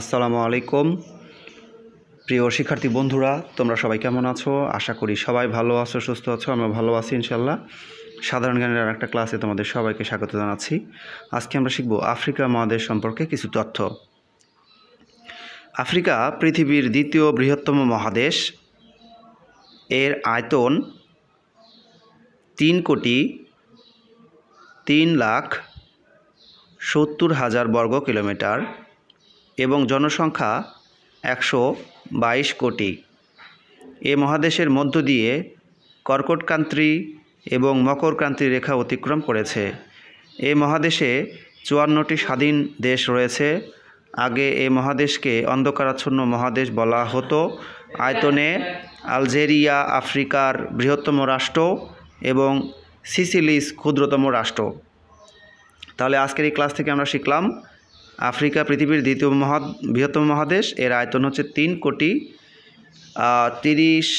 আসসালামু আলাইকুম প্রিয় শিক্ষার্থী বন্ধুরা তোমরা সবাই কেমন আছো আশা করি সবাই ভালো আছো সুস্থ আছো আমরা ভালো আছি ইনশাল্লাহ সাধারণ জ্ঞানের আর একটা ক্লাসে তোমাদের সবাইকে স্বাগত জানাচ্ছি আজকে আমরা শিখব আফ্রিকা মহাদেশ সম্পর্কে কিছু তথ্য আফ্রিকা পৃথিবীর দ্বিতীয় বৃহত্তম মহাদেশ এর আয়তন তিন কোটি তিন লাখ সত্তর হাজার বর্গ কিলোমিটার এবং জনসংখ্যা একশো বাইশ কোটি এ মহাদেশের মধ্য দিয়ে কর্কটক্রান্তি এবং মকরক্রান্তি রেখা অতিক্রম করেছে এ মহাদেশে চুয়ান্নটি স্বাধীন দেশ রয়েছে আগে এ মহাদেশকে অন্ধকারাচ্ছন্ন মহাদেশ বলা হতো আয়তনে আলজেরিয়া আফ্রিকার বৃহত্তম রাষ্ট্র এবং সিসিলিস ক্ষুদ্রতম রাষ্ট্র তাহলে আজকের এই ক্লাস থেকে আমরা শিখলাম আফ্রিকা পৃথিবীর দ্বিতীয় মহা বৃহত্তম মহাদেশ এর আয়তন হচ্ছে তিন কোটি তিরিশ